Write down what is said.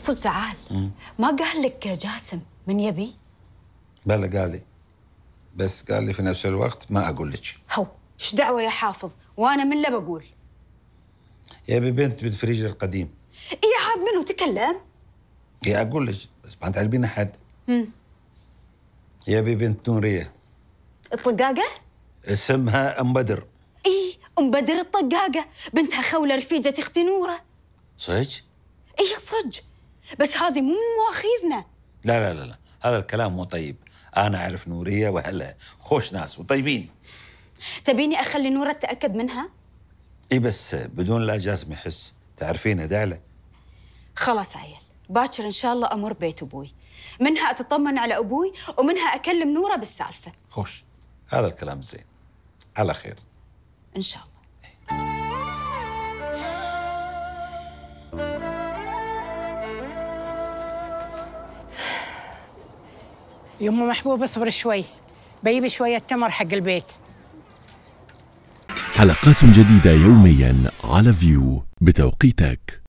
صدق تعال ما قال لك جاسم من يبي؟ بلى قال لي بس قال لي في نفس الوقت ما اقول لك هو ايش دعوه يا حافظ وانا من لا بقول يبي بنت بنت فريج القديم اي عاد منو تكلم؟ اي اقول لك بس ما تعلمين احد امم يبي بنت نوريه الطقاقه؟ اسمها ام بدر اي ام بدر الطقاقه بنتها خوله رفيجه اختي نوره صج؟ اي صج بس هذه مو مواخيذنا لا لا لا لا هذا الكلام مو طيب انا اعرف نوريه واهلها خوش ناس وطيبين تبيني اخلي نوره تتاكد منها اي بس بدون لا جاسم يحس تعرفينه دعله خلاص عيل باكر ان شاء الله امر بيت ابوي منها اتطمن على ابوي ومنها اكلم نوره بالسالفه خوش هذا الكلام زين على خير ان شاء الله يما محبوب اصبر شوي بجيب شوية تمر حق البيت حلقات جديدة يوميا على فيو بتوقيتك